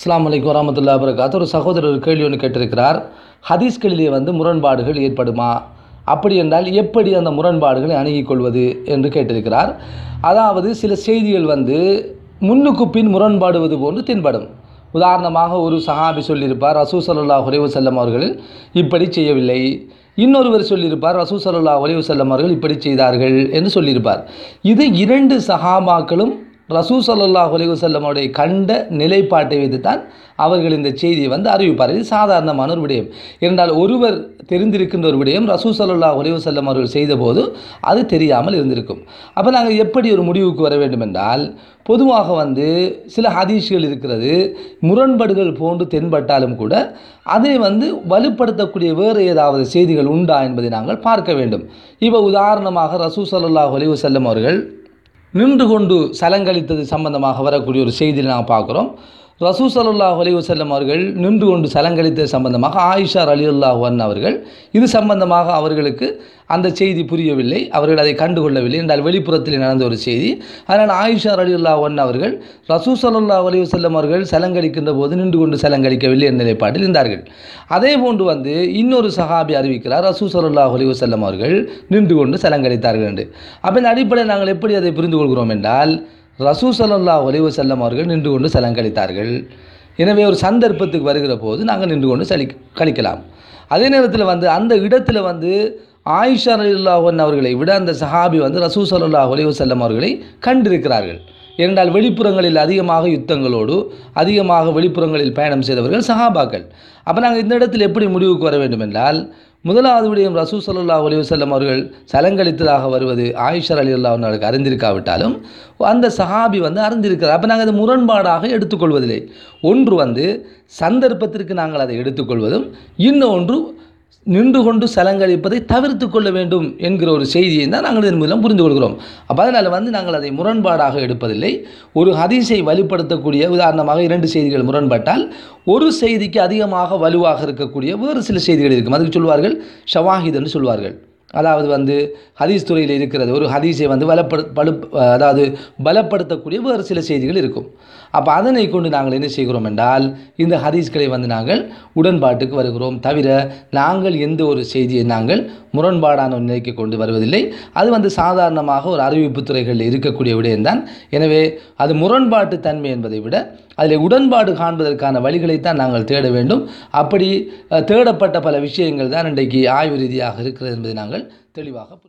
இஸ்லாம் அலைக்கு வரமத்துல்லா வரகாத்து ஒரு சகோதரர் கேள்வி ஒன்று கேட்டிருக்கிறார் ஹதீஸ்களிலே வந்து முரண்பாடுகள் ஏற்படுமா அப்படி என்றால் எப்படி அந்த முரண்பாடுகளை அணுகிக் கொள்வது என்று கேட்டிருக்கிறார் அதாவது சில செய்திகள் வந்து முன்னுக்கு பின் முரண்பாடுவது போன்று தென்படும் உதாரணமாக ஒரு சஹாபி சொல்லியிருப்பார் ரசூ சல்லா உறைவு செல்லம் அவர்கள் இப்படி செய்யவில்லை இன்னொருவர் சொல்லியிருப்பார் ரசூ சல்லா உறைவு செல்லம் அவர்கள் இப்படி செய்தார்கள் என்று சொல்லியிருப்பார் இது இரண்டு சஹாபாக்களும் ரசூ சல்லாஹ் அவருடைய கண்ட நிலைப்பாட்டை வைத்து தான் அவர்கள் இந்த செய்தியை வந்து அறிவிப்பார் இது சாதாரணமான ஒரு விடயம் என்றால் ஒருவர் தெரிந்திருக்கின்ற ஒரு விடயம் ரசூ சல்லா அலிவசல்லம் அவர்கள் செய்தபோது அது தெரியாமல் இருந்திருக்கும் அப்போ நாங்கள் எப்படி ஒரு முடிவுக்கு வர வேண்டும் என்றால் பொதுவாக வந்து சில ஹதீஷ்கள் இருக்கிறது முரண்பாடுகள் போன்று தென்பட்டாலும் கூட அதை வந்து வலுப்படுத்தக்கூடிய வேறு ஏதாவது செய்திகள் உண்டா என்பதை நாங்கள் பார்க்க வேண்டும் இப்போ உதாரணமாக ரசூ சல்லாஹ் அலிவசல்லம் அவர்கள் நின்று கொண்டு சலங்கழித்தது சம்பந்தமாக வரக்கூடிய ஒரு செய்தியில் நாம் பார்க்குறோம் ரசூ சல்லாஹ் அலி வசல்லம் அவர்கள் நின்று கொண்டு சலங்கழித்த சம்பந்தமாக ஆயிஷார் அலி அல்லாஹன் அவர்கள் இது சம்பந்தமாக அவர்களுக்கு அந்த செய்தி புரியவில்லை அவர்கள் அதை கண்டுகொள்ளவில்லை என்றால் வெளிப்புறத்தில் நடந்த ஒரு செய்தி அதனால் ஆயிஷார் அலி அல்லாஹன் அவர்கள் ரசூ சல்லாஹ் அலி வசல்லம் அவர்கள் சலங்கழிக்கின்ற போது நின்று கொண்டு சலங்கழிக்கவில்லை என்ற நிலைப்பாட்டில் இருந்தார்கள் அதே போன்று வந்து இன்னொரு சஹாபி அறிவிக்கிறார் ரசூ சல்லாஹ் அலி வசல்லம் அவர்கள் நின்று கொண்டு சலங்கழித்தார்கள் என்று அப்போ இந்த அடிப்படையில் நாங்கள் எப்படி அதை புரிந்து கொள்கிறோம் என்றால் ரசூ சல்லா ஒலிவு செல்லம் அவர்கள் நின்று கொண்டு சலம் கழித்தார்கள் எனவே ஒரு சந்தர்ப்பத்துக்கு வருகிற போது நாங்கள் நின்று கொண்டு சலி கழிக்கலாம் அதே நேரத்தில் வந்து அந்த இடத்துல வந்து ஆயிஷா அலி அவர்களை விட அந்த சஹாபி வந்து ரசூ சல்லா ஒலிவு செல்லம் அவர்களை கண்டிருக்கிறார்கள் ஏனென்றால் வெளிப்புறங்களில் அதிகமாக யுத்தங்களோடு அதிகமாக வெளிப்புறங்களில் பயணம் செய்தவர்கள் சஹாபாக்கள் அப்போ நாங்கள் இந்த இடத்தில் எப்படி முடிவுக்கு வர வேண்டும் என்றால் முதலாவது விடயம் ரசூ சல்லா அலி வல்லம் அவர்கள் சலங்கழித்ததாக வருவது ஆயிஷர் அலி அல்லா அவர்களுக்கு அறிந்திருக்காவிட்டாலும் அந்த சஹாபி வந்து அறிந்திருக்கிறார் அப்போ நாங்கள் அதை முரண்பாடாக எடுத்துக்கொள்வதில்லை ஒன்று வந்து சந்தர்ப்பத்திற்கு நாங்கள் அதை எடுத்துக்கொள்வதும் இன்னொன்று நின்று கொண்டு சலங்கழிப்பதை தவிர்த்து கொள்ள வேண்டும் என்கிற ஒரு செய்தியை தான் நாங்கள் இதன் மூலம் புரிந்து கொள்கிறோம் அப்போ அதனால் வந்து நாங்கள் அதை முரண்பாடாக எடுப்பதில்லை ஒரு ஹதீஸை வலுப்படுத்தக்கூடிய உதாரணமாக இரண்டு செய்திகள் முரண்பட்டால் ஒரு செய்திக்கு அதிகமாக வலுவாக இருக்கக்கூடிய வேறு சில செய்திகள் இருக்கும் அதுக்கு சொல்வார்கள் ஷவாஹித் என்று சொல்வார்கள் அதாவது வந்து ஹதீஸ் துறையில் இருக்கிறது ஒரு ஹதீஸை வந்து வலப்படு பழு அதாவது பலப்படுத்தக்கூடிய வேறு சில செய்திகள் இருக்கும் அப்போ அதனை கொண்டு நாங்கள் என்ன செய்கிறோம் என்றால் இந்த ஹதீஸ்களை வந்து நாங்கள் உடன்பாட்டுக்கு வருகிறோம் தவிர நாங்கள் எந்த ஒரு செய்தியை நாங்கள் முரண்பாடான ஒரு நிலைக்கு கொண்டு வருவதில்லை அது வந்து சாதாரணமாக ஒரு அறிவிப்பு துறைகளில் இருக்கக்கூடிய விடயம்தான் எனவே அது முரண்பாட்டு தன்மை என்பதை விட அதில் உடன்பாடு காண்பதற்கான வழிகளைத்தான் நாங்கள் தேட வேண்டும் அப்படி தேடப்பட்ட பல விஷயங்கள் தான் இன்றைக்கு ஆய்வு ரீதியாக இருக்கிறது என்பதை நாங்கள் தெளிவாக